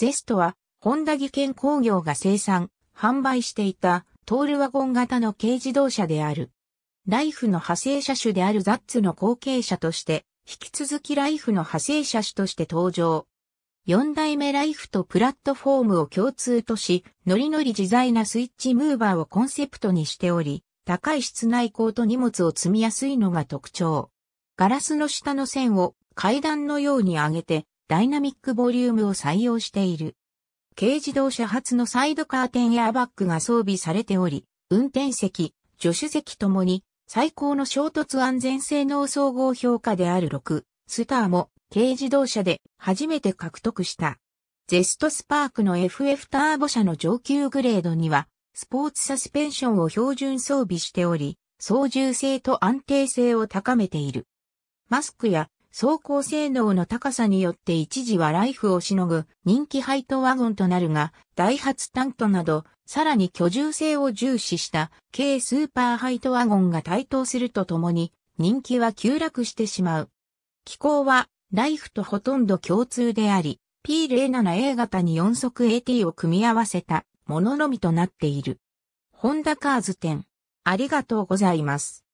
ゼストは、本田技研工業が生産、販売していた、トールワゴン型の軽自動車である。ライフの派生車種であるザッツの後継者として、引き続きライフの派生車種として登場。4代目ライフとプラットフォームを共通とし、ノリノリ自在なスイッチムーバーをコンセプトにしており、高い室内高と荷物を積みやすいのが特徴。ガラスの下の線を階段のように上げて、ダイナミックボリュームを採用している。軽自動車発のサイドカーテンエアバッグが装備されており、運転席、助手席ともに最高の衝突安全性能総合評価である6、スターも軽自動車で初めて獲得した。ゼストスパークの FF ターボ車の上級グレードには、スポーツサスペンションを標準装備しており、操縦性と安定性を高めている。マスクや走行性能の高さによって一時はライフをしのぐ人気ハイトワゴンとなるが、ダイハツタントなど、さらに居住性を重視した軽スーパーハイトワゴンが台頭するとともに、人気は急落してしまう。機構は、ライフとほとんど共通であり、P07A 型に4速 AT を組み合わせたもののみとなっている。ホンダカーズ店。ありがとうございます。